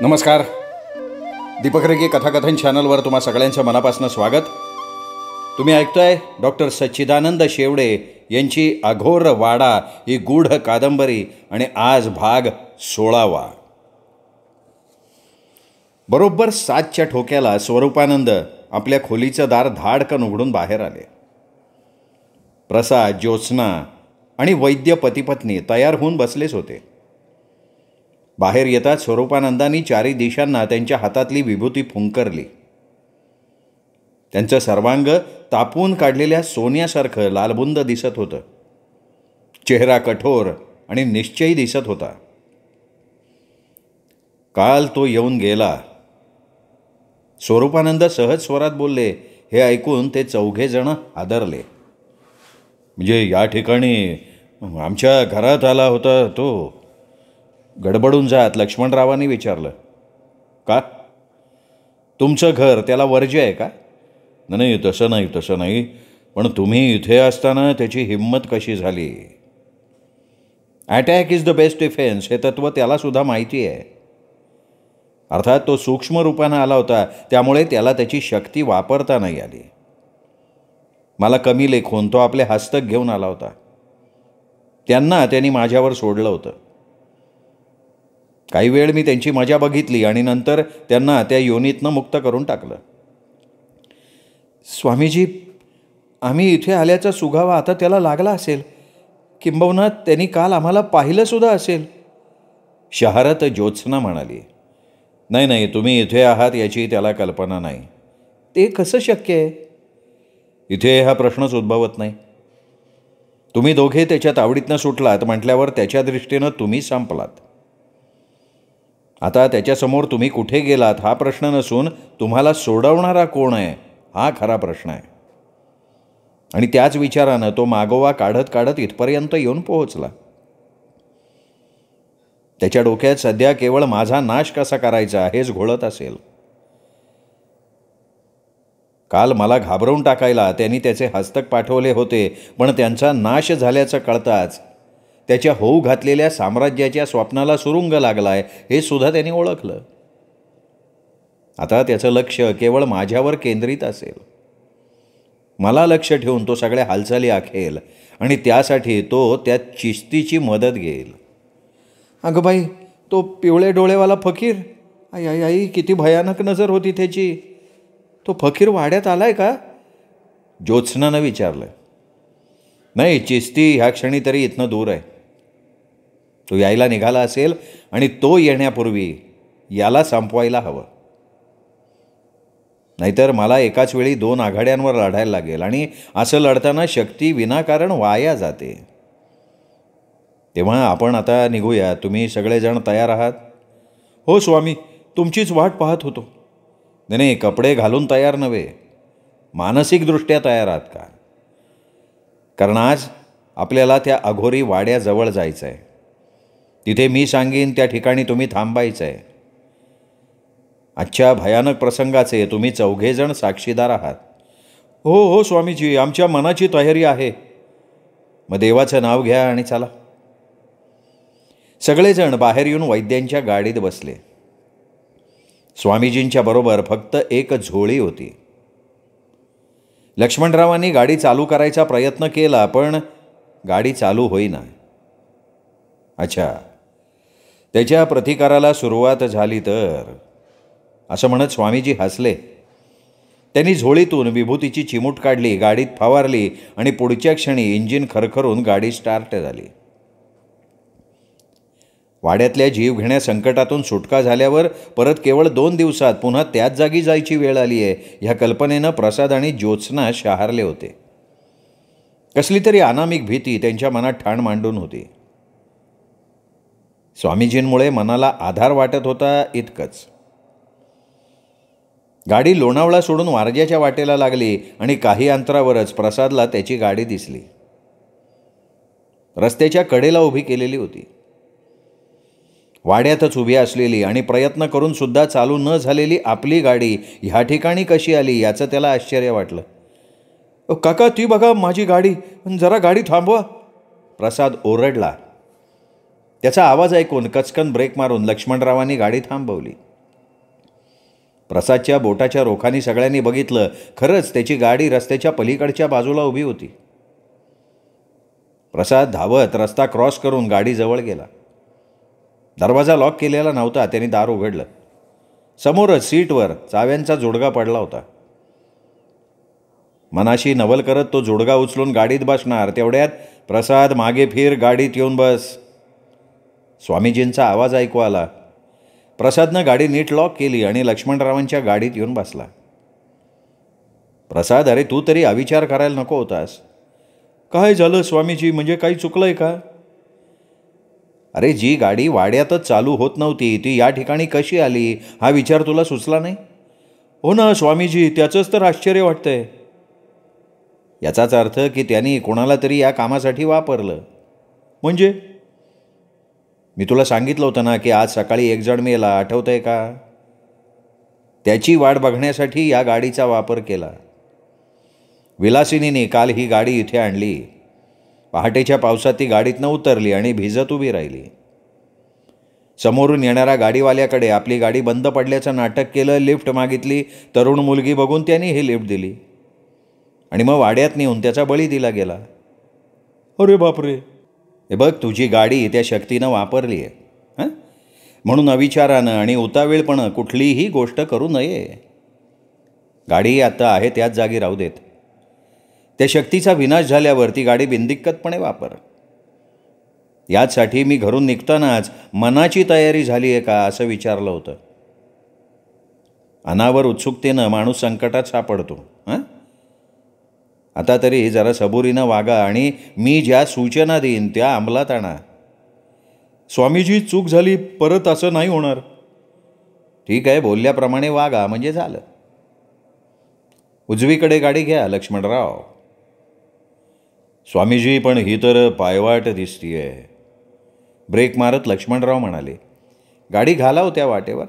नमस्कार दीपक रेगी कथाकथन चॅनलवर तुम्हा सगळ्यांच्या मनापासून स्वागत तुम्ही ऐकतोय डॉक्टर सच्चिदानंद शेवडे यांची अघोर वाडा ही गूढ कादंबरी आणि आज भाग सोळावा बरोबर सातच्या ठोक्याला स्वरूपानंद आपल्या खोलीचं दार धाडकन उघडून बाहेर आले प्रसाद ज्योत्स्ना आणि वैद्य पतीपत्नी तयार होऊन बसलेच होते बाहेर येताच स्वरूपानंदांनी चारी दिशांना त्यांच्या हातातली विभूती फुंकरली त्यांचं सर्वांग तापून काढलेल्या सोन्यासारखं लालबुंद दिसत होतं चेहरा कठोर आणि निश्चयी दिसत होता काल तो येऊन गेला स्वरूपानंद सहज स्वरात बोलले हे ऐकून ते चौघे जण आदरले म्हणजे या ठिकाणी आमच्या घरात आला होता तो गडबडून जात लक्ष्मणरावांनी विचारलं का तुमचं घर त्याला वर्ज्य आहे का नाही तसं नाही तसं नाही पण तुम्ही इथे असताना त्याची हिंमत कशी झाली attack is the best defence हे तत्त्व त्यालासुद्धा माहिती आहे अर्थात तो सूक्ष्म रूपानं आला होता त्यामुळे त्याला त्याची शक्ती वापरता नाही आली मला कमी लेखून तो आपले हस्तक घेऊन आला होता त्यांना त्यांनी माझ्यावर सोडलं होतं काही वेळ मी त्यांची मजा बघितली आणि नंतर त्यांना त्या योनीतनं मुक्त करून टाकलं स्वामीजी आम्ही इथे आल्याचा सुगावा आता त्याला लागला असेल किंबहुना त्यांनी काल आम्हाला पाहिलंसुद्धा असेल शहरात ज्योत्सना म्हणाली नाही नाही तुम्ही इथे आहात याची त्याला कल्पना नाही ते कसं शक्य आहे इथे हा प्रश्नच उद्भवत नाही तुम्ही दोघे त्याच्या तावडीतनं सुटलात म्हटल्यावर त्याच्या दृष्टीनं तुम्ही संपलात आता त्याच्यासमोर तुम्ही कुठे गेलात हा प्रश्न नसून तुम्हाला सोडवणारा कोण आहे हा खरा प्रश्न आहे आणि त्याच विचारानं तो मागोवा काढत काढत इथपर्यंत येऊन पोहोचला त्याच्या डोक्यात सध्या केवळ माझा नाश कसा करायचा हेच घोळत असेल काल मला घाबरवून टाकायला त्यांनी त्याचे हस्तक पाठवले होते पण त्यांचा नाश झाल्याचं कळताच त्याच्या होऊ घातलेल्या साम्राज्याच्या स्वप्नाला सुरुंग लागलाय हे सुद्धा त्याने ओळखलं आता त्याचं लक्ष केवळ माझ्यावर केंद्रित असेल मला लक्ष ठेवून तो सगळ्या हालचाली आखेल आणि त्यासाठी तो त्या चिस्तीची मदत घेईल अगं बाई तो पिवळे डोळेवाला फकीर आई आई आई किती भयानक नजर होती त्याची तो फकीर वाड्यात आलाय का ज्योत्स्नानं विचारलं नाही चिस्ती ह्या क्षणी तरी इथनं दूर आहे तो यायला निघाला असेल आणि तो येण्यापूर्वी याला संपवायला हवं नाहीतर मला एकाच वेळी दोन आघाड्यांवर लढायला लागेल आणि असं लढताना शक्ती विनाकारण वाया जाते तेव्हा आपण आता निघूया तुम्ही सगळेजण तयार आहात हो स्वामी तुमचीच वाट पाहत होतो नाही कपडे घालून तयार नव्हे मानसिकदृष्ट्या तयार आहात का कारण आज आपल्याला त्या अघोरी वाड्याजवळ जायचं आहे तिथे मी सांगेन त्या ठिकाणी तुम्ही थांबायचं आहे आजच्या भयानक प्रसंगाचे तुम्ही चौघेजण साक्षीदार आहात हो हो स्वामीजी आमच्या मनाची तयारी आहे मग देवाचं नाव घ्या आणि चला सगळेजण बाहेर येऊन वैद्यांच्या गाडीत बसले स्वामीजींच्या बरोबर फक्त एक झोळी होती लक्ष्मणरावांनी गाडी चालू करायचा प्रयत्न केला पण गाडी चालू होईना अच्छा त्याच्या प्रतिकाराला सुरुवात झाली तर असं म्हणत स्वामीजी हसले त्यांनी झोळीतून विभूतीची चिमूट काढली गाडीत फवारली आणि पुढच्या क्षणी इंजिन खरखरून गाडी स्टार्ट झाली वाड्यातल्या जीव घेण्या संकटातून सुटका झाल्यावर परत केवळ दोन दिवसात पुन्हा त्याच जागी जायची वेळ आली आहे ह्या कल्पनेनं प्रसाद आणि ज्योत्स्ना शहारले होते कसली तरी अनामिक भीती त्यांच्या मनात ठाण मांडून होती स्वामीजींमुळे मनाला आधार वाटत होता इतकंच गाडी लोणावळा सोडून वारज्याच्या वाटेला लागली आणि काही अंतरावरच प्रसादला त्याची गाडी दिसली रस्त्याच्या कडेला उभी केलेली होती वाड्यातच उभी असलेली आणि प्रयत्न करून सुद्धा चालू न झालेली आपली गाडी ह्या ठिकाणी कशी आली याचं त्याला आश्चर्य वाटलं काका ती बघा माझी गाडी जरा गाडी थांबवा प्रसाद ओरडला त्याचा आवाज ऐकून कचकन ब्रेक मारून लक्ष्मणरावांनी गाडी थांबवली प्रसादच्या बोटाच्या रोखांनी सगळ्यांनी बघितलं खरंच त्याची गाडी रस्त्याच्या पलीकडच्या बाजूला उभी होती प्रसाद धावत रस्ता क्रॉस करून गाडीजवळ गेला दरवाजा लॉक केलेला नव्हता त्याने दार उघडलं समोरच सीटवर चाव्यांचा जोडगा पडला होता मनाशी नवल करत तो जोडगा उचलून गाडीत बसणार तेवढ्यात प्रसाद मागे फिर गाडीत येऊन बस स्वामीजींचा आवाज ऐकू आला प्रसादनं गाडी नीट लॉक केली आणि लक्ष्मणरावांच्या गाडीत येऊन बसला प्रसाद अरे तू तरी अविचार करायला नको होतास काय झालं स्वामीजी म्हणजे काही चुकलं आहे का अरे जी गाडी वाड्यातच चालू होत नव्हती ती या ठिकाणी कशी आली हा विचार तुला सुचला नाही हो ना स्वामीजी त्याचंच तर आश्चर्य वाटतंय याचाच अर्थ की त्यांनी कोणाला तरी या कामासाठी वापरलं म्हणजे मी तुला सांगितलं होतं ना की आज सकाळी एक जण मेला आठवतं आहे का त्याची वाट बघण्यासाठी या गाडीचा वापर केला विलासिनीने काल ही गाडी इथे आणली पहाटेच्या पावसात ती गाडीतनं उतरली आणि भिजत उभी राहिली समोरून येणाऱ्या गाडीवाल्याकडे आपली गाडी बंद पडल्याचं नाटक केलं लिफ्ट मागितली तरुण मुलगी बघून त्यांनी ही लिफ्ट दिली आणि मग वाड्यात नेऊन त्याचा बळी दिला गेला अरे बापरे हे बघ तुझी गाडी त्या शक्तीनं वापरली आहे हां म्हणून अविचारानं आणि उतावीळपणं कुठलीही गोष्ट करू नये गाडी आता आहे त्याच जागी राहू देत त्या शक्तीचा विनाश झाल्यावर ती गाडी बिंदिक्कतपणे वापर याचसाठी मी घरून निघतानाच मनाची तयारी झाली आहे का असं विचारलं होतं अनावर उत्सुकतेनं माणूस संकटात सापडतो हां आता तरी जरा सबुरीनं वागा आणि मी ज्या सूचना देईन त्या अंमलात आणा स्वामीजी चूक झाली परत असं नाही होणार ठीक आहे बोलल्याप्रमाणे वागा म्हणजे झालं उजवीकडे गाडी घ्या लक्ष्मणराव स्वामीजी पण ही तर पायवाट दिसतीये ब्रेक मारत लक्ष्मणराव म्हणाले गाडी घालाव त्या वाटेवर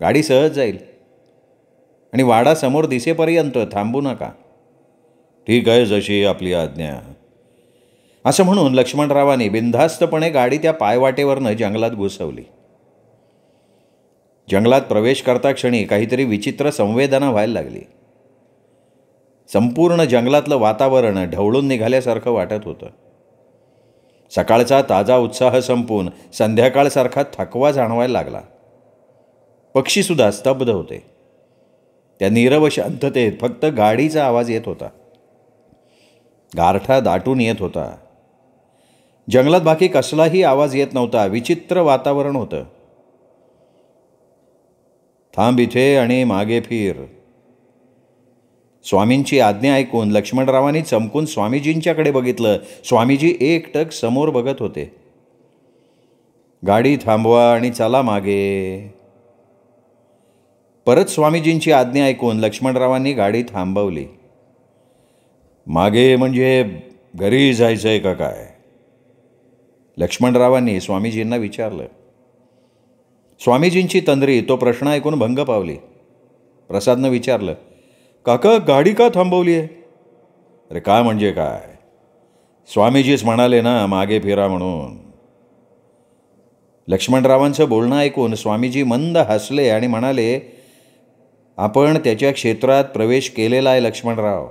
गाडी सहज जाईल आणि वाडा समोर दिसेपर्यंत थांबू नका ठीक आहे जशी आपली आज्ञा असं म्हणून लक्ष्मणरावांनी बिनधास्तपणे गाडी त्या पायवाटेवरनं जंगलात घुसवली जंगलात प्रवेश करता क्षणी काहीतरी विचित्र संवेदना व्हायला लागली संपूर्ण जंगलातलं वातावरण ढवळून निघाल्यासारखं वाटत होतं सकाळचा ताजा उत्साह संपून संध्याकाळसारखा थकवा जाणवायला लागला पक्षीसुद्धा स्तब्ध होते त्या नीरव शांततेत फक्त गाडीचा आवाज येत होता गारठा दाटून येत होता जंगलात बाकी कसलाही आवाज येत नव्हता विचित्र वातावरण होतं थांब इथे आणि मागे फिर स्वामींची आज्ञा ऐकून लक्ष्मणरावांनी चमकून स्वामीजींच्याकडे बघितलं स्वामीजी एकटक समोर बघत होते गाडी थांबवा आणि चला मागे परत स्वामीजींची आज्ञा ऐकून लक्ष्मणरावांनी गाडी थांबवली मागे म्हणजे घरी जायचं आहे का काय लक्ष्मणरावांनी स्वामीजींना विचारलं स्वामीजींची तंद्री तो प्रश्न ऐकून भंग पावली प्रसादनं विचारलं काका गाडी का थांबवली आहे अरे काय म्हणजे काय स्वामीजीच म्हणाले ना मागे फिरा म्हणून लक्ष्मणरावांचं बोलणं ऐकून स्वामीजी मंद हसले आणि म्हणाले आपण त्याच्या क्षेत्रात प्रवेश केलेला आहे लक्ष्मणराव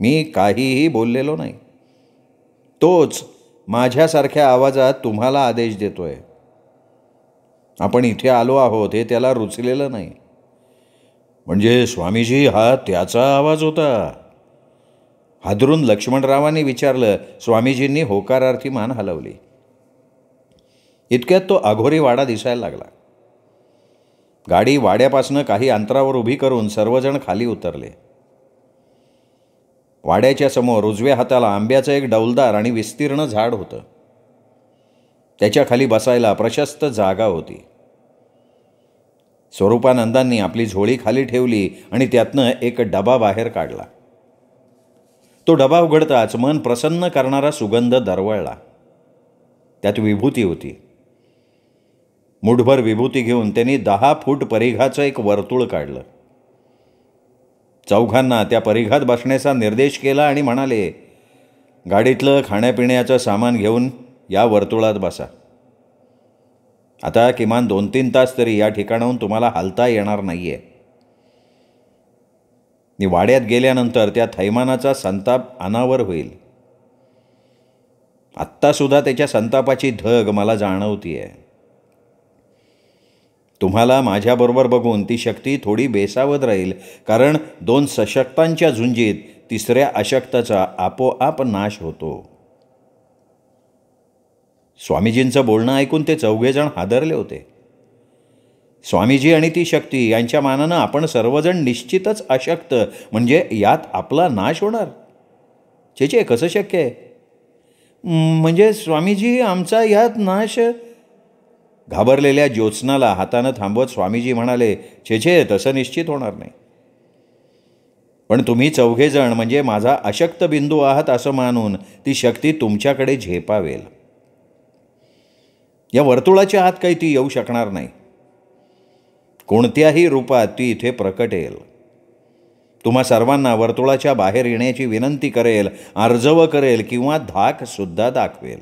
मी काहीही बोललेलो नाही तोच माझ्यासारख्या आवाजात तुम्हाला आदेश देतोय आपण इथे आलो आहोत हे त्याला रुचलेलं नाही म्हणजे स्वामीजी हा त्याचा आवाज होता हादरून लक्ष्मणरावांनी विचारलं स्वामीजींनी होकारार्थी मान हलवली इतक्यात तो अघोरी वाडा दिसायला लागला गाडी वाड्यापासनं काही अंतरावर उभी करून सर्वजण खाली उतरले वाड्याच्या समोर उजव्या हाताला आंब्याचं एक डौलदार आणि विस्तीर्ण झाड होतं त्याच्या खाली बसायला प्रशस्त जागा होती स्वरूपानंदांनी आपली झोळी खाली ठेवली आणि त्यातनं एक डबा बाहेर काढला तो डबा उघडताच मन प्रसन्न करणारा सुगंध दरवळला त्यात विभूती होती मुठभर विभूती घेऊन त्यांनी दहा फूट परिघाचं एक वर्तुळ काढलं चौघांना त्या परिघात बसण्याचा निर्देश केला आणि म्हणाले गाडीतलं खाण्यापिण्याचं सामान घेऊन या वर्तुळात बसा आता किमान दोन तीन तास तरी या ठिकाणाहून तुम्हाला हालता येणार नाही आहे वाड्यात गेल्यानंतर त्या थैमानाचा संताप अनावर होईल आत्तासुद्धा त्याच्या संतापाची धग मला जाणवती आहे तुम्हाला माझ्याबरोबर बघून ती शक्ती थोडी बेसावत राहील कारण दोन सशक्तांच्या झुंजीत तिसऱ्या अशक्ताचा आपोआप नाश होतो स्वामीजींचं बोलणं ऐकून ते चौघेजण हादरले होते स्वामीजी आणि ती शक्ती यांच्या मानानं आपण सर्वजण निश्चितच अशक्त म्हणजे यात आपला नाश होणार चेचे कसं शक्य आहे म्हणजे स्वामीजी आमचा यात नाश घाबरलेल्या ज्योत्स्नाला हातानं थांबवत स्वामीजी म्हणाले छेछे तसं निश्चित होणार नाही पण तुम्ही चौघेजण म्हणजे माझा अशक्त बिंदू आहात असं मानून ती शक्ती तुमच्याकडे झेपावेल या वर्तुळाच्या आत काही ती येऊ शकणार नाही कोणत्याही रूपात ती इथे प्रकटेल तुम्हा सर्वांना वर्तुळाच्या बाहेर येण्याची विनंती करेल अर्जव करेल किंवा धाकसुद्धा दाखवेल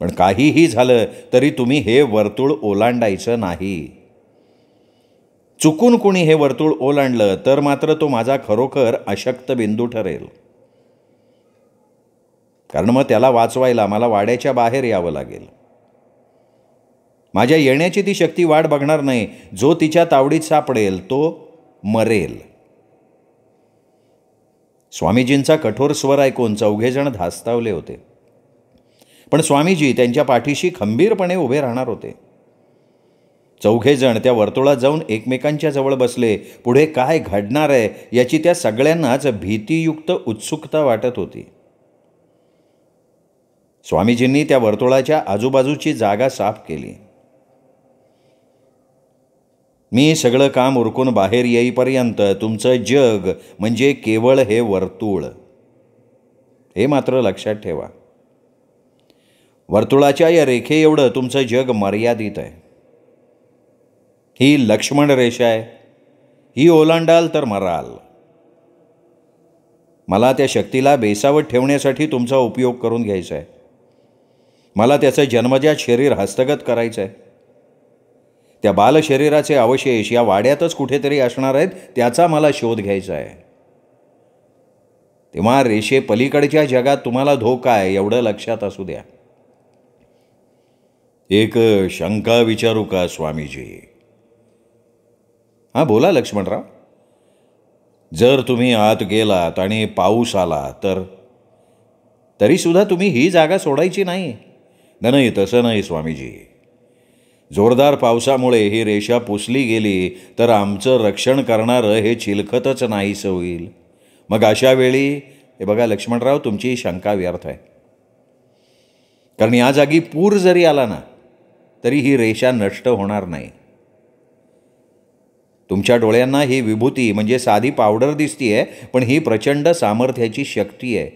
पण काहीही झालं तरी तुम्ही हे वर्तुळ ओलांडायचं नाही चुकून कुणी हे वर्तुळ ओलांडलं तर मात्र तो माझा खरोखर अशक्त बिंदू ठरेल कारण मग त्याला वाचवायला मला वाड्याच्या बाहेर यावं लागेल माझ्या येण्याची ती शक्ती वाट बघणार नाही जो तिच्या तावडीत सापडेल तो मरेल स्वामीजींचा कठोर स्वर ऐकून चौघेजण धास्तावले होते पण स्वामीजी त्यांच्या पाठीशी खंबीरपणे उभे राहणार होते चौघेजण त्या वर्तुळात जाऊन एकमेकांच्या जवळ बसले पुढे काय घडणार आहे याची त्या सगळ्यांनाच भीतीयुक्त उत्सुकता वाटत होती स्वामीजींनी त्या वर्तुळाच्या आजूबाजूची जागा साफ केली मी सगळं काम उरकून बाहेर येईपर्यंत तुमचं जग म्हणजे केवळ हे वर्तुळ हे मात्र लक्षात ठेवा वर्तुळाच्या या रेखे एवढं तुमचं जग मर्यादित आहे ही लक्ष्मण रेषा आहे ही ओलांडाल तर मराल मला त्या शक्तीला बेसावत ठेवण्यासाठी तुमचा उपयोग करून घ्यायचा आहे मला त्याचं जन्मजात शरीर हस्तगत करायचं आहे त्या बालशरीराचे अवशेष या वाड्यातच कुठेतरी असणार आहेत त्याचा मला शोध घ्यायचा आहे तेव्हा रेषे पलीकडच्या जगात तुम्हाला धोका आहे एवढं लक्षात असू द्या एक शंका विचारू का स्वामीजी हां बोला लक्ष्मणराव जर तुम्ही आत गेलात आणि पाऊस आला तर तरीसुद्धा तुम्ही ही जागा सोडायची नाही नाही तसं नाही स्वामीजी जोरदार पावसामुळे ही रेषा पुसली गेली तर आमचं रक्षण करणारं हे चिलखतच नाहीच होईल मग अशा वेळी हे बघा लक्ष्मणराव तुमची शंका व्यर्थ आहे कारण या जागी पूर जरी आला ना तरी ही रेषा नष्ट होणार नाही तुमच्या डोळ्यांना ही विभूती म्हणजे साधी पावडर दिसतीये पण ही प्रचंड सामर्थ्याची शक्ती आहे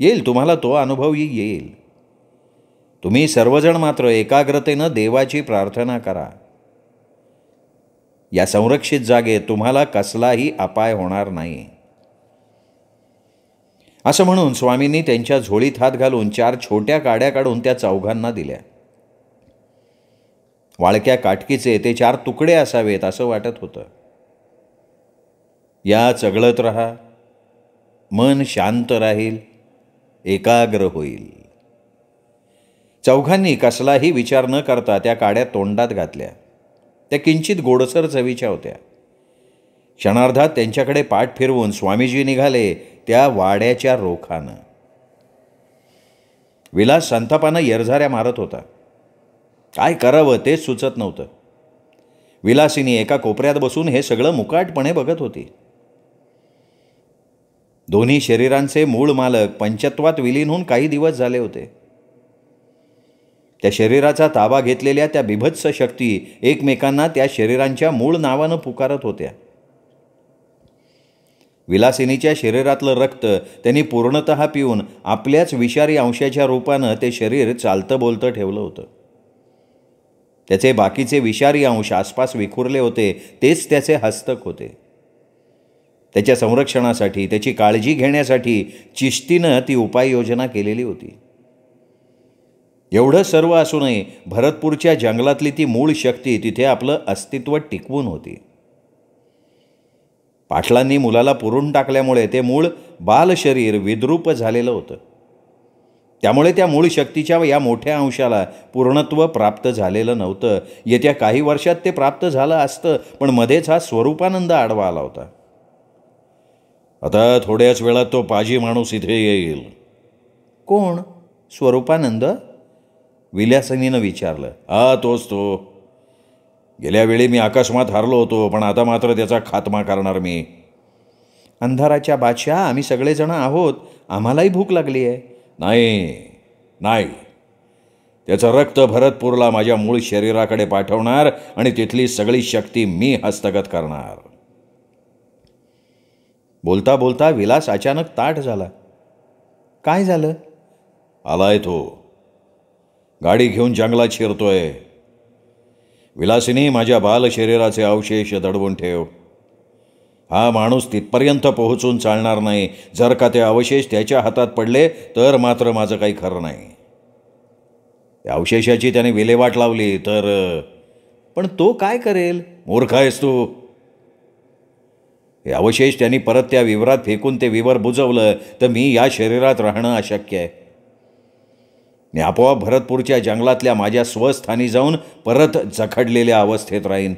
येईल तुम्हाला तो अनुभव येईल तुम्ही सर्वजण मात्र एकाग्रतेनं देवाची प्रार्थना करा या संरक्षित जागेत तुम्हाला कसलाही अपाय होणार नाही असं म्हणून स्वामींनी त्यांच्या झोळीत हात घालून चार छोट्या काड्या काढून त्या चौघांना दिल्या वाळक्या काटकीचे ते चार तुकडे असावेत असं वाटत होतं या चगळत रहा मन शांत राहील एकाग्र होईल चौघांनी कसलाही विचार न करता त्या काड्या तोंडात घातल्या त्या किंचित गोडसर चवीच्या होत्या क्षणार्धात त्यांच्याकडे पाठ फिरवून स्वामीजी निघाले त्या वाड्याच्या रोखानं विलास संतापानं येरझाऱ्या मारत होता काय करावं तेच सुचत नव्हतं विलासिनी एका कोपऱ्यात बसून हे सगळं मुकाटपणे बघत होती दोन्ही शरीरांचे मूळ मालक पंचत्वात विलीन होऊन काही दिवस झाले होते त्या शरीराचा ताबा घेतलेल्या त्या बिभत्स शक्ती एकमेकांना त्या शरीरांच्या मूळ नावानं पुकारत होत्या विलासिनीच्या शरीरातलं रक्त त्यांनी पूर्णत पिऊन आपल्याच विषारी अंशाच्या रूपानं ते शरीर चालतं बोलतं ठेवलं होतं त्याचे बाकीचे विषारी अंश आसपास विखुरले होते तेच त्याचे हस्तक होते त्याच्या संरक्षणासाठी त्याची काळजी घेण्यासाठी चिश्तीनं ती उपाययोजना केलेली होती एवढं सर्व असूनही भरतपूरच्या जंगलातली ती मूळ शक्ती तिथे आपलं अस्तित्व टिकवून होती पाटलांनी मुलाला पुरून टाकल्यामुळे ते मूळ बालशरीर विद्रूप झालेलं होतं त्यामुळे त्या मूळ शक्तीच्या या मोठ्या अंशाला पूर्णत्व प्राप्त झालेलं नव्हतं येत्या काही वर्षात ते प्राप्त झालं असतं पण मध्येच हा स्वरूपानंद आडवा आला होता आता थोड्याच वेळात तो पाजी माणूस इथे येईल कोण स्वरूपानंद विल्यासनीनं विचारलं हा तोच तो गेल्या वेळी मी अकस्मात हारलो होतो पण आता मात्र त्याचा खात्मा करणार मी अंधाराच्या बादशहा आम्ही सगळेजण आहोत आम्हालाही भूक लागली आहे नाही नाही त्याचं रक्त भरतपूरला माझ्या मूळ शरीराकडे पाठवणार आणि तिथली सगळी शक्ती मी हस्तगत करणार बोलता बोलता विलास अचानक ताट झाला काय झालं आलाय तो गाडी घेऊन जंगलात शिरतोय विलासिनी माझ्या बाल शरीराचे अवशेष दडवून ठेव हा माणूस तिथपर्यंत पोहोचून चालणार नाही जर का ते अवशेष त्याच्या हातात पडले तर मात्र माझं काही खरं नाही त्या अवशेषाची त्याने विल्हेवाट लावली तर पण तो काय करेल मूर्ख आहेस तू हे अवशेष त्यांनी परत त्या विवरात फेकून ते विवर बुजवलं तर मी या शरीरात राहणं अशक्य आहे मी आपोआप भरतपूरच्या जंगलातल्या माझ्या स्वस्थानी जाऊन परत जखडलेल्या अवस्थेत राहीन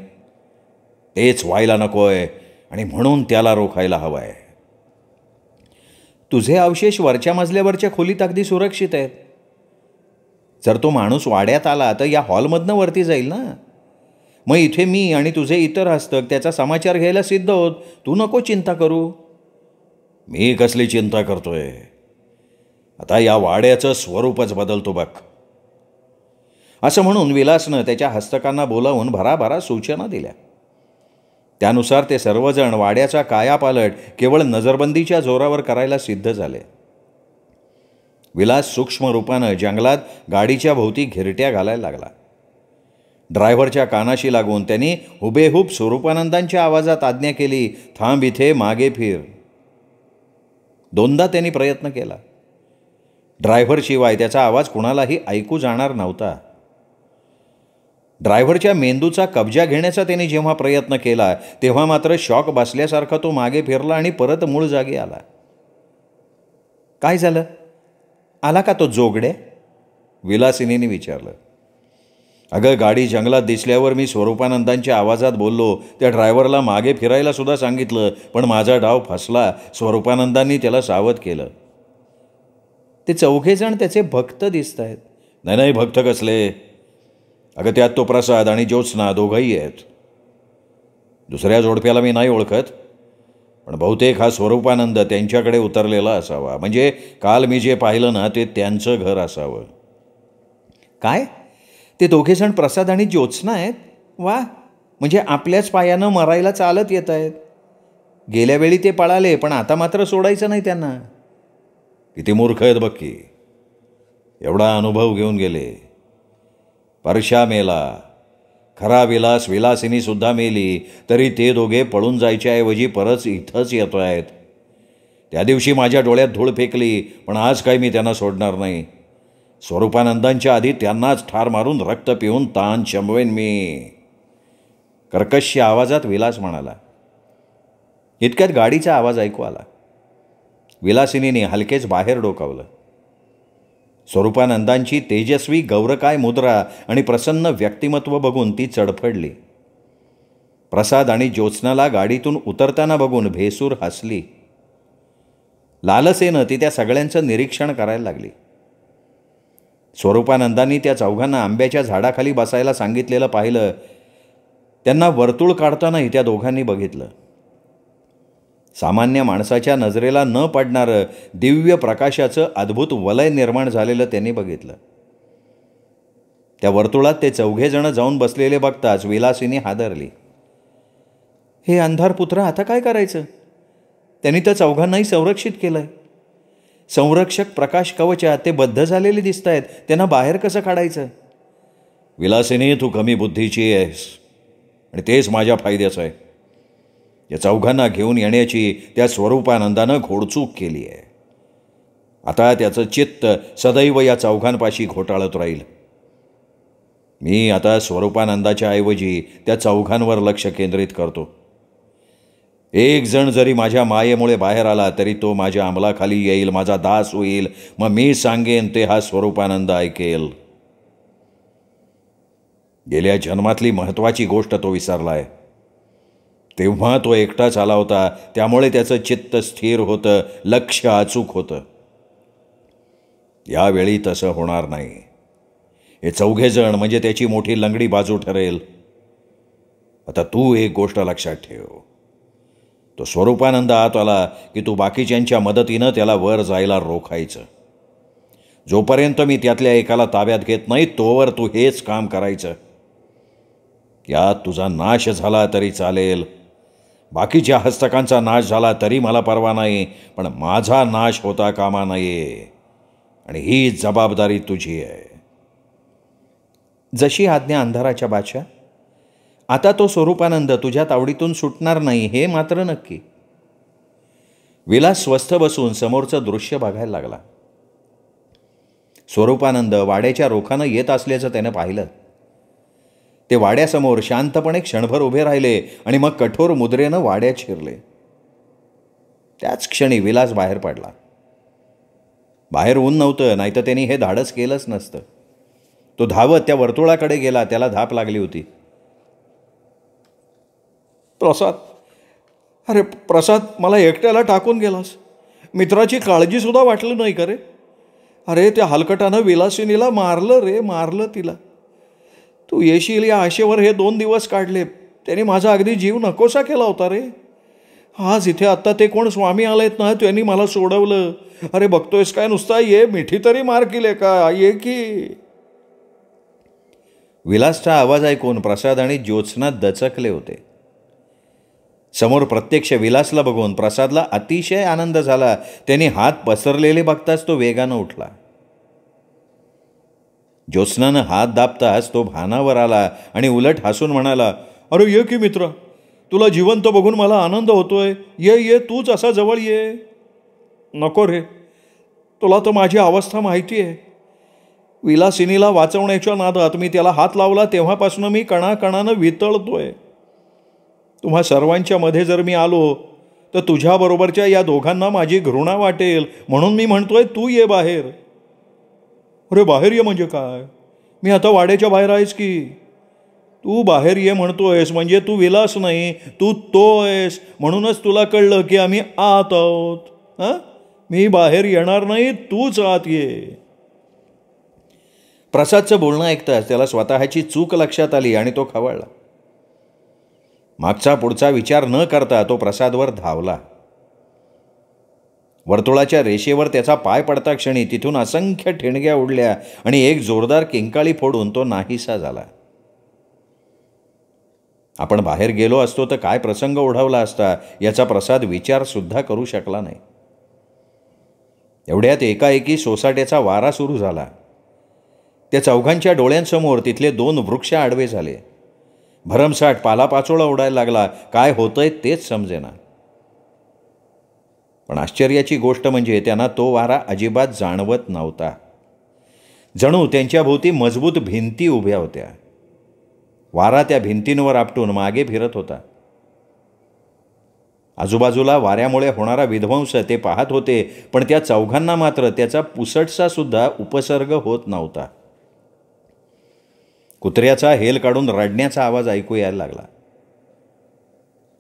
तेच व्हायला नकोय आणि म्हणून त्याला रोखायला हवं आहे तुझे अवशेष वरच्या मजल्यावरच्या खोलीत अगदी सुरक्षित आहेत जर तो माणूस वाड्यात आला तर या हॉलमधनं वरती जाईल ना मग इथे मी आणि तुझे इतर हस्तक त्याचा समाचार घ्यायला सिद्ध होत तू नको चिंता करू मी कसली चिंता करतोय आता या वाड्याचं स्वरूपच बदलतो बघ असं म्हणून विलासनं त्याच्या हस्तकांना बोलावून भराभरा सूचना दिल्या त्यानुसार ते सर्वजण वाड्याचा कायापालट केवळ नजरबंदीच्या जोरावर करायला सिद्ध झाले विलास सूक्ष्म रूपानं जंगलात गाडीच्या भोवती घिरट्या घालायला लागला ड्रायव्हरच्या कानाशी लागून त्यांनी हुबेहूब स्वरूपानंदांच्या आवाजात आज्ञा केली थांब इथे मागे फिर दोनदा त्यांनी प्रयत्न केला ड्रायव्हरशिवाय त्याचा आवाज कुणालाही ऐकू जाणार नव्हता ड्रायव्हरच्या मेंदूचा कब्जा घेण्याचा त्याने जेव्हा प्रयत्न केला तेव्हा मात्र शॉक बसल्यासारखा तो मागे फिरला आणि परत मूळ जागी आला काय झालं आला का तो जोगडे विलासिनीने विचारलं अगं गाडी जंगलात दिसल्यावर मी स्वरूपानंदांच्या आवाजात बोललो त्या ड्रायव्हरला मागे फिरायला सुद्धा सांगितलं पण माझा डाव फसला स्वरूपानंदांनी त्याला सावध केलं ते चौघेजण त्याचे भक्त दिसत आहेत नाही नाही भक्त कसले अगं त्यात तो प्रसाद आणि ज्योत्स्ना दोघंही आहेत दुसऱ्या जोडप्याला मी नाही ओळखत पण बहुतेक हा स्वरूपानंद त्यांच्याकडे उतरलेला असावा म्हणजे काल मी जे पाहिलं ना ते त्यांचं घर असावं काय ते दोघेजण प्रसाद आणि ज्योत्स्ना आहेत वा म्हणजे आपल्याच पायानं मरायला चालत येत आहेत गेल्यावेळी ते पळाले पण आता मात्र सोडायचं नाही त्यांना किती मूर्ख आहेत बक्की एवढा अनुभव घेऊन गेले परशा मेला खरा विलास विलासिनीसुद्धा मेली तरी ते दोघे पळून जायच्याऐवजी परत इथंच येतो आहेत त्या दिवशी माझ्या डोळ्यात धूळ फेकली पण आज काही मी त्यांना सोडणार नाही स्वरूपानंदांच्या आधी त्यांनाच ठार मारून रक्त पिऊन ताण शमवेन मी कर्कश्य आवाजात विलास म्हणाला इतक्यात गाडीचा आवाज ऐकू आला विलासिनीने हलकेच बाहेर डोकावलं स्वरूपानंदांची तेजस्वी गौरकाय मुद्रा आणि प्रसन्न व्यक्तिमत्व बघून ती चडफडली प्रसाद आणि ज्योत्स्नाला गाडीतून उतरताना बघून भेसूर हसली लालसेनं ती त्या सगळ्यांचं निरीक्षण करायला लागली स्वरूपानंदांनी त्या चौघांना आंब्याच्या झाडाखाली बसायला सांगितलेलं पाहिलं त्यांना वर्तुळ काढतानाही त्या दोघांनी बघितलं सामान्य माणसाच्या नजरेला न पडणारं दिव्य प्रकाशाचं अद्भुत वलय निर्माण झालेलं त्यांनी बघितलं त्या वर्तुळात ते चौघेजणं जाऊन बसलेले बघताच विलासिनी हादरली हे अंधारपुत्र आता काय करायचं त्यांनी त्या चौघांनाही संरक्षित केलं आहे संरक्षक प्रकाश कवचात ते बद्ध झालेले दिसत आहेत त्यांना बाहेर कसं काढायचं विलासिनी तू कमी बुद्धीची आहेस आणि तेच माझ्या फायद्याचं आहे या चौघांना घेऊन येण्याची त्या स्वरूपानंदानं घोडचूक केली आहे आता त्याचं चित्त सदैव या चौघांपाशी घोटाळत राहील मी आता स्वरूपानंदाच्या ऐवजी त्या चौघांवर लक्ष केंद्रित करतो एक जण जरी माझ्या मायेमुळे बाहेर आला तरी तो माझ्या अंमलाखाली येईल माझा दास होईल मग मी सांगेन ते हा स्वरूपानंद ऐकेल गेल्या जन्मातली महत्त्वाची गोष्ट तो विसरला आहे तेव्हा तो एकटाच आला होता त्यामुळे त्याचं चित्त स्थिर होतं लक्ष अचूक होतं यावेळी तसं होणार नाही हे चौघेजण म्हणजे त्याची मोठी लंगडी बाजू ठरेल आता तू एक गोष्ट लक्षात ठेव तो स्वरूपानंद आत आला की तू बाकीच्यांच्या मदतीनं त्याला वर जायला रोखायचं जोपर्यंत मी त्यातल्या एकाला ताब्यात घेत नाही तोवर तू हेच काम करायचं यात तुझा नाश झाला तरी चालेल बाकीच्या हस्तकांचा नाश झाला तरी मला परवा नाही पण माझा नाश होता कामा नये आणि ही जबाबदारी तुझी आहे जशी आज्ञा अंधाराच्या बादशा आता तो स्वरूपानंद तुझ्या तावडीतून सुटणार नाही हे मात्र नक्की विलास स्वस्थ बसून समोरचं दृश्य बघायला लागला स्वरूपानंद वाड्याच्या रोखानं येत असल्याचं त्यानं पाहिलं ते वाड्यासमोर शांतपणे क्षणभर उभे राहिले आणि मग कठोर मुद्रेनं वाड्यात शिरले त्याच क्षणी विलास बाहेर पडला बाहेर ऊन नव्हतं नाहीतर त्यांनी हे धाडस केलंच नसतं तो धावत त्या वर्तुळाकडे गेला त्याला धाप लागली होती प्रसाद अरे प्रसाद मला एकट्याला टाकून गेलास मित्राची काळजीसुद्धा वाटली नाही का रे अरे त्या हलकटानं विलासिनीला मारलं रे मारलं तिला तू येशील या आशेवर हे दोन दिवस काढले त्यांनी माझा अगदी जीव नकोसा केला होता रे आज इथे आत्ता ते कोण स्वामी आलेत ना त्यांनी मला सोडवलं अरे बघतोयस काय नुसता ये मिठी तरी मार केले का ये की विलासचा आवाज ऐकून प्रसाद आणि ज्योत्स्ना दचकले होते समोर प्रत्यक्ष विलासला बघून प्रसादला अतिशय आनंद झाला त्यांनी हात पसरलेले बघताच तो वेगानं उठला ज्योत्स्नानं हात दाबताच तो भानावर आला आणि उलट हसून म्हणाला अरे ये की मित्र तुला जिवंत बघून मला आनंद होतोय ये ये तूच असा जवळ ये नको रे तुला तर माझी अवस्था माहिती आहे विलासिनीला वाचवण्याच्या नादात मी त्याला हात लावला तेव्हापासून मी कणाकणानं वितळतोय तुम्हा सर्वांच्या मध्ये जर मी आलो तर तुझ्याबरोबरच्या या दोघांना माझी घृणा वाटेल म्हणून मी म्हणतोय तू ये बाहेर अरे बाहेर ये म्हणजे काय मी आता वाड्याच्या बाहेर आहेस की तू बाहेर ये म्हणतो आहेस म्हणजे तू विलास नाही तू तो आहेस म्हणूनच तुला कळलं की आम्ही आत आहोत हां मी बाहेर येणार नाही तूच आत ये प्रसादचं बोलणं ऐकताच त्याला स्वतःची चूक लक्षात आली आणि तो खवळला मागचा पुढचा विचार न करता तो प्रसादवर धावला वर्तुळाच्या रेषेवर त्याचा पाय पडता क्षणी तिथून असंख्य ठेणग्या उडल्या आणि एक जोरदार किंकाळी फोडून तो नाहीसा झाला आपण बाहेर गेलो असतो तर काय प्रसंग ओढवला असता याचा प्रसाद विचार सुद्धा करू शकला नाही एवढ्यात एकाएकी सोसाट्याचा वारा सुरू झाला त्या चौघांच्या डोळ्यांसमोर तिथले दोन वृक्ष आडवे झाले भरमसाठ पालापाचोळा उडायला लागला काय होतंय तेच समजेना पण आश्चर्याची गोष्ट म्हणजे त्यांना तो वारा अजिबात जाणवत नव्हता जणू त्यांच्याभोवती मजबूत भिंती उभ्या होत्या वारा त्या भिंतींवर आपटून मागे फिरत होता आजूबाजूला वाऱ्यामुळे होणारा विध्वंस ते पाहत होते पण त्या चौघांना मात्र त्याचा पुसटसा सुद्धा उपसर्ग होत नव्हता कुत्र्याचा हेल काढून रडण्याचा आवाज ऐकू यायला लागला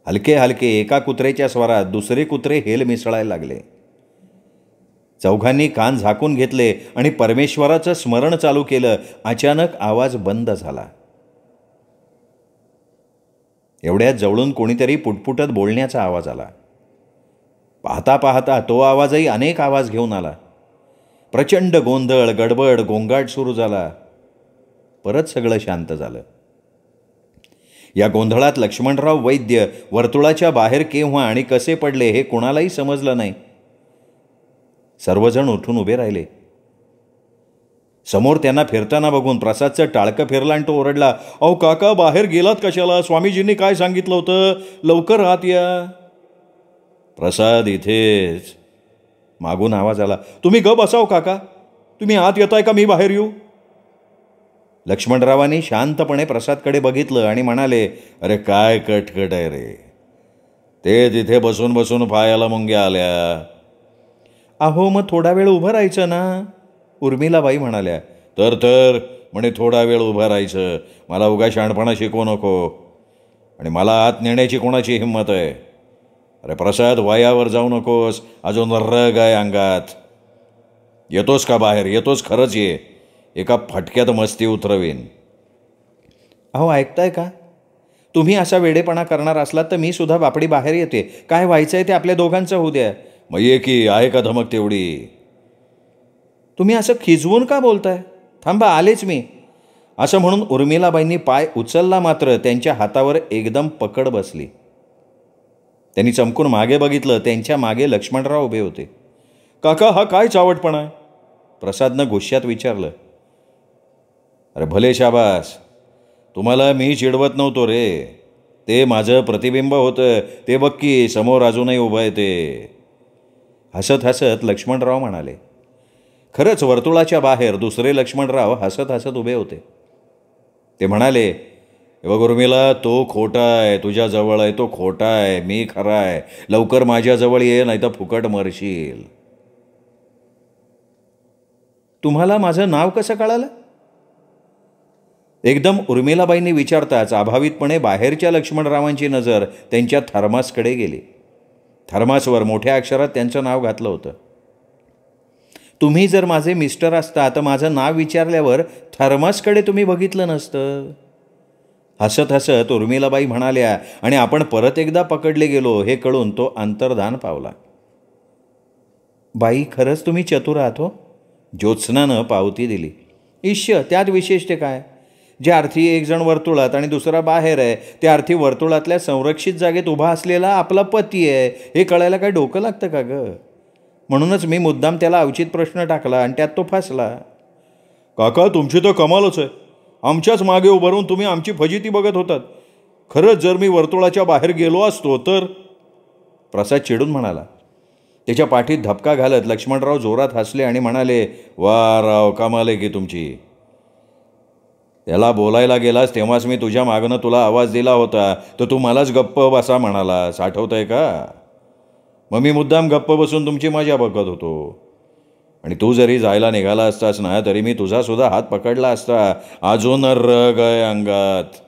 हलके हलके एका कुत्रेच्या स्वरात दुसरे कुत्रे हेल मिसळायला लागले चौघांनी कान झाकून घेतले आणि परमेश्वराचं स्मरण चालू केलं अचानक आवाज बंद झाला एवढ्यात जवळून कोणीतरी पुटपुटत बोलण्याचा आवाज आला पाहता पाहता तो आवाजही अनेक आवाज घेऊन आला प्रचंड गोंधळ गडबड गोंगाट सुरू झाला परत सगळं शांत झालं या गोंधळात लक्ष्मणराव वैद्य वर्तुळाच्या बाहेर केव्हा आणि कसे पडले हे कोणालाही समजलं नाही सर्वजण उठून उभे राहिले समोर त्यांना फिरताना बघून प्रसादचं टाळकं फिरला आणि तो ओरडला अहो काका बाहेर गेलात कशाला स्वामीजींनी काय सांगितलं होतं लवकर आत या प्रसाद इथेच मागून आवाज आला तुम्ही ग बसाव काका तुम्ही आत येताय का मी बाहेर येऊ लक्ष्मणरावांनी शांतपणे प्रसादकडे बघितलं आणि म्हणाले अरे काय कटकट आहे रे ते तिथे बसून बसून पायाला मुंग्या आल्या अहो मग थोडा वेळ उभं राहायचं ना उर्मिला बाई म्हणाल्या तर तर म्हणे थोडा वेळ उभं राहायचं मला उगा शहाणपणा शिकवू नको आणि मला आत नेण्याची कोणाची हिंमत आहे अरे प्रसाद वायावर जाऊ नकोस अजून रग आहे अंगात येतोस का बाहेर येतोस खरंच ये एका फटक्यात मस्ती उतरवेन अहो ऐकताय का तुम्ही असा वेडेपणा करणार असलात तर मी सुद्धा बापडी बाहेर येते काय व्हायचं आहे ते आपल्या दोघांचं होऊ द्या मग ये की आहे का धमक तेवढी तुम्ही असं खिजवून का बोलताय थांबा आलेच मी असं म्हणून उर्मिलाबाईंनी पाय उचलला मात्र त्यांच्या हातावर एकदम पकड बसली त्यांनी चमकून मागे बघितलं त्यांच्या मागे लक्ष्मणराव उभे होते काका हा काय चावटपणा प्रसादनं गुश्श्यात विचारलं अरे भले शाबास तुम्हाला मी चिडवत नव्हतो रे ते माझं प्रतिबिंब होतं ते बघ की समोर अजूनही उभं आहे ते हसत हसत लक्ष्मणराव म्हणाले खरंच वर्तुळाच्या बाहेर दुसरे लक्ष्मणराव हसत हसत उभे होते ते म्हणाले बघ उर्मिला तो खोटा आहे तुझ्याजवळ आहे तो खोटा आहे मी खरा आहे लवकर माझ्याजवळ ये नाही तर फुकट मरशील तुम्हाला माझं नाव कसं कळालं एकदम उर्मिलाबाईंनी विचारताच अभावितपणे बाहेरच्या लक्ष्मणरावांची नजर त्यांच्या थर्मासकडे गेली थर्मासवर मोठ्या अक्षरात त्यांचं नाव घातलं होतं तुम्ही जर माझे मिस्टर असता तर माझं नाव विचारल्यावर थर्मासकडे तुम्ही बघितलं नसतं हसत हसत उर्मिलाबाई म्हणाल्या आणि आपण परत एकदा पकडले गेलो हे कळून तो अंतर्धान पावला बाई खरंच तुम्ही चतुर आहात हो ज्योत्स्नानं पावती दिली ईश्य त्यात विशेष ते काय जे अर्थी एकजण वर्तुळात आणि दुसरा बाहेर आहे ते अर्थी वर्तुळातल्या संरक्षित जागेत उभा असलेला आपला पती आहे हे कळायला काय डोकं लागतं का गं म्हणूनच मी मुद्दाम त्याला अवचित प्रश्न टाकला आणि त्यात तो फासला काका तुमची तर कमालच आहे आमच्याच मागे उभारून तुम्ही आमची फजिती बघत होतात खरंच जर मी वर्तुळाच्या बाहेर गेलो असतो तर प्रसाद चिडून म्हणाला त्याच्या पाठीत धपका घालत लक्ष्मणराव जोरात हसले आणि म्हणाले वा राव कमाल आहे की तुमची याला बोलायला गेलास तेव्हाच मी तुझ्या मागणं तुला आवाज दिला होता तर तू मलाच गप्प बसा म्हणालास साठवत आहे का मग मी मुद्दाम गप्प बसून तुमची मजा बघत होतो आणि तू जरी जायला निघाला असतास ना तरी मी तुझासुद्धा हात पकडला असता अजून रग आहे अंगात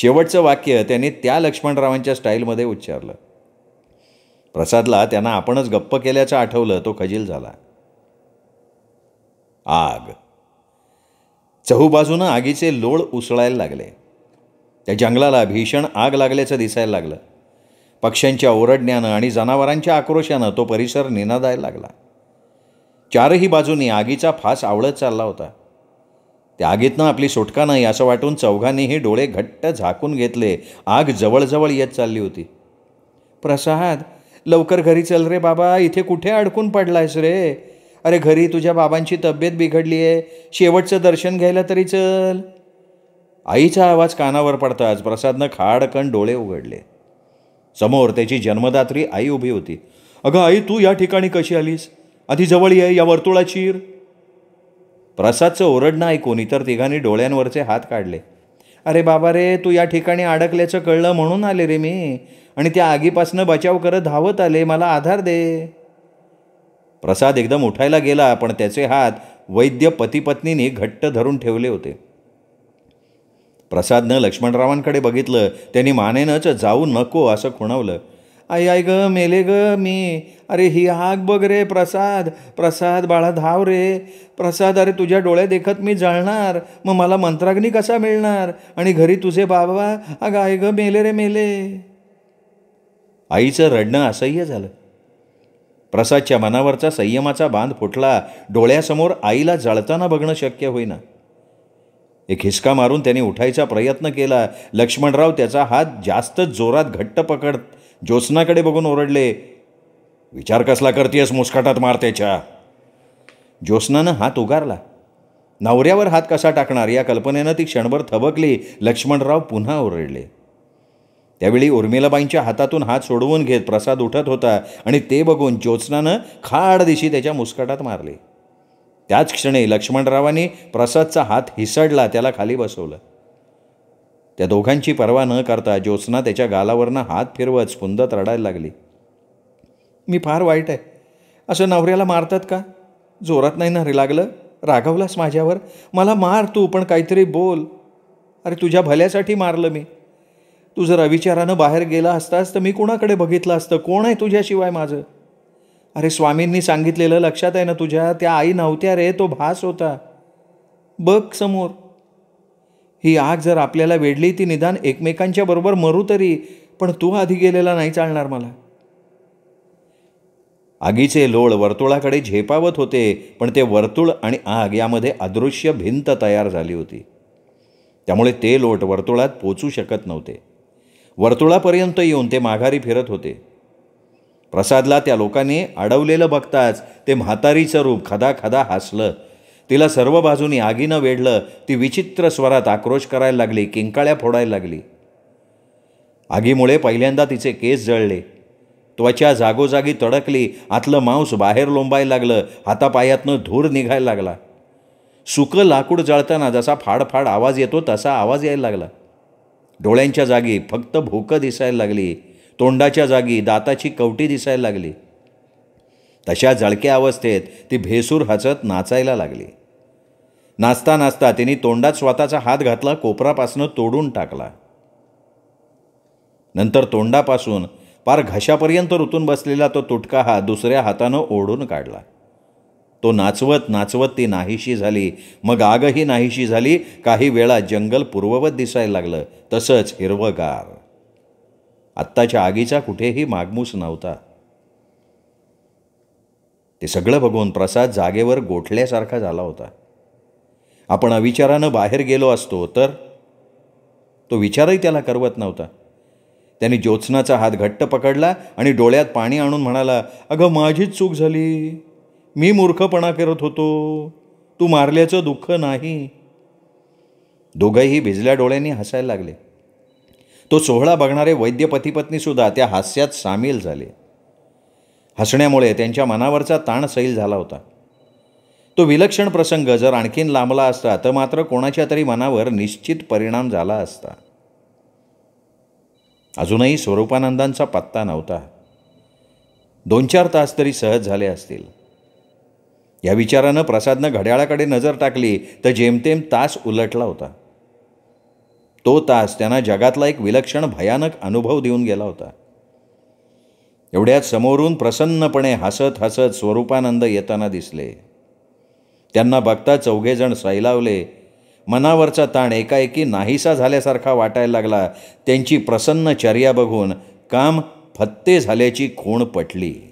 शेवटचं वाक्य त्यांनी त्या लक्ष्मणरावांच्या स्टाईलमध्ये उच्चारलं प्रसादला त्यांना आपणच गप्प केल्याचं आठवलं तो खजील झाला आग चहूबाजूनं आगीचे लोळ उसळायला लागले त्या जंगलाला भीषण आग लागल्याचं दिसायला लागलं पक्ष्यांच्या ओरडण्यानं आणि जनावरांच्या आक्रोशानं तो परिसर निनादायला लागला चारही बाजूनी आगीचा फास आवळत चालला होता त्या आगीतनं आपली सुटका नाही असं वाटून चौघांनीही डोळे घट्ट झाकून घेतले आग जवळजवळ येत चालली होती प्रसाद लवकर घरी चल रे बाबा इथे कुठे अडकून पडलायस रे अरे घरी तुझ्या बाबांची तब्येत बिघडली आहे शेवटचं दर्शन घ्यायला तरी चल आईचा आवाज कानावर पडताच प्रसादनं खाडकण डोळे उघडले समोर त्याची जन्मदात्री आई उभी होती अगं आई तू या ठिकाणी कशी आलीस आधी जवळ ये या वर्तुळाचीर प्रसादचं ओरडणं ऐकून इतर तिघांनी डोळ्यांवरचे हात काढले अरे बाबा रे तू या ठिकाणी अडकल्याचं कळलं म्हणून आले रे मी आणि त्या आगीपासनं बचाव करत धावत आले मला आधार दे प्रसाद एकदम उठायला गेला पण त्याचे हात वैद्य पतीपत्नीने घट्ट धरून ठेवले होते प्रसादनं लक्ष्मणरावांकडे बघितलं त्यांनी मानेनंच जाऊ नको असं खुणवलं आई आय ग मेले ग मी अरे ही आग बघ रे प्रसाद प्रसाद बाळा धाव रे प्रसाद अरे तुझ्या डोळ्या देखत मी जळणार मग मला मंत्राग्नी कसा मिळणार आणि घरी तुझे बाबा अग आय ग मेले रे मेले आईचं रडणं असह्य झालं प्रसादच्या मनावरचा संयमाचा बांध फुटला डोळ्यासमोर आईला जळताना बघणं शक्य होईना एक हिसका मारून त्याने उठायचा प्रयत्न केला लक्ष्मणराव त्याचा हात जास्त जोरात घट्ट पकड ज्योत्स्नाकडे बघून ओरडले विचार कसला करतेस मुस्काटात मार त्याच्या ज्योत्स्नानं हात उगारला नवऱ्यावर हात कसा टाकणार या कल्पनेनं ती क्षणभर थबकली लक्ष्मणराव पुन्हा ओरडले त्यावेळी उर्मिलाबाईंच्या हातातून हात सोडवून घेत प्रसाद उठत होता आणि ते बघून ज्योत्स्नानं खाड दिशी त्याच्या मुस्कटात मारले त्याच क्षणी लक्ष्मणरावांनी प्रसादचा हात हिसडला त्याला खाली बसवलं त्या दोघांची पर्वा न करता ज्योत्स्ना त्याच्या गालावरनं हात फिरवत स्पुंदत रडायला लागली मी फार वाईट आहे असं नवऱ्याला मारतात का जोरात नाही ना रे लागलं रागवलास माझ्यावर मला मार तू पण काहीतरी बोल अरे तुझ्या भल्यासाठी मारलं मी तू जर अविचारानं बाहेर गेला असतास तर मी कुणाकडे बघितलं असतं कोण आहे तुझ्याशिवाय माझं अरे स्वामींनी सांगितलेलं लक्षात आहे ना तुझ्या त्या आई नव्हत्या रे तो भास होता बघ समोर ही आग जर आपल्याला वेढली ती निदान एकमेकांच्या बरोबर मरू तरी पण तू आधी गेलेला नाही चालणार मला आगीचे लोळ वर्तुळाकडे झेपावत होते पण ते वर्तुळ आणि आग यामध्ये अदृश्य भिंत तयार झाली होती त्यामुळे ते लोट वर्तुळात पोचू शकत नव्हते वर्तुळापर्यंत येऊन ते माघारी फिरत होते प्रसादला त्या लोकांनी अडवलेलं बघताच ते म्हातारीचं रूप खदाखदा हसलं तिला सर्व बाजूनी आगीनं वेढलं ती विचित्र स्वरात आक्रोश करायला लागली किंकाळ्या फोडायला लागली आगीमुळे पहिल्यांदा तिचे केस जळले त्वचा जागोजागी तडकली आतलं मांस बाहेर लोंबायला लागलं हातापायातनं धूर निघायला लागला सुकं लाकूड जळताना जसा फाडफाड आवाज येतो तसा आवाज यायला लागला डोळ्यांच्या जागी फक्त भोकं दिसायला लागली तोंडाच्या जागी दाताची कवटी दिसायला लागली तशा जळक्या अवस्थेत ती भेसूर हचत नाचायला लागली नाचता नाचता तिने तोंडात स्वतःचा हात घातला कोपरापासून तोडून टाकला नंतर तोंडापासून पार घशापर्यंत रुतून बसलेला तो तुटका हा दुसऱ्या हातानं ओढून काढला तो नाचवत नाचवत ती नाहीशी झाली मग आगही नाहीशी झाली काही वेळा जंगल पूर्ववत दिसायला लागलं तसंच हिरवगार आत्ताच्या आगीचा कुठेही मागमूस नव्हता ते सगळं बघून प्रसाद जागेवर गोठल्यासारखा झाला होता आपण अविचारानं बाहेर गेलो असतो तर तो विचारही त्याला करवत नव्हता त्याने ज्योत्स्नाचा हात घट्ट पकडला आणि डोळ्यात पाणी आणून म्हणाला अगं माझीच चूक झाली मी मूर्खपणा करत होतो तू मारल्याचं दुःख नाही दोघंही भिजल्या डोळ्यांनी हसायला लागले तो सोहळा बघणारे वैद्य पतीपत्नीसुद्धा त्या हास्यात सामील झाले हसण्यामुळे त्यांच्या मनावरचा ताण सैल झाला होता तो विलक्षण प्रसंग जर आणखीन लांबला असता तर मात्र कोणाच्या तरी मनावर निश्चित परिणाम झाला असता अजूनही स्वरूपानंदांचा पत्ता नव्हता दोन चार तास तरी सहज झाले असतील या विचारानं प्रसादनं घड्याळाकडे नजर टाकली तर जेमतेम तास उलटला होता तो तास त्यांना जगातला एक विलक्षण भयानक अनुभव देऊन गेला होता एवढ्यात समोरून प्रसन्नपणे हसत हसत स्वरूपानंद येताना दिसले त्यांना बघता चौघेजण सैलावले मनावरचा ताण एकाएकी नाहीसा झाल्यासारखा वाटायला लागला त्यांची प्रसन्न चर्या बघून काम फत्ते झाल्याची खूण पटली